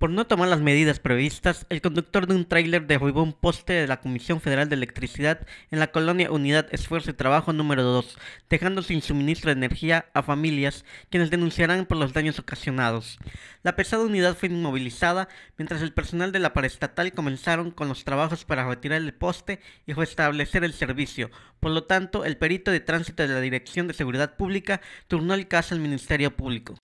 Por no tomar las medidas previstas, el conductor de un tráiler derribó un poste de la Comisión Federal de Electricidad en la colonia Unidad Esfuerzo y Trabajo número 2, dejando sin suministro de energía a familias quienes denunciarán por los daños ocasionados. La pesada unidad fue inmovilizada mientras el personal de la paraestatal comenzaron con los trabajos para retirar el poste y restablecer el servicio. Por lo tanto, el perito de tránsito de la Dirección de Seguridad Pública turnó el caso al Ministerio Público.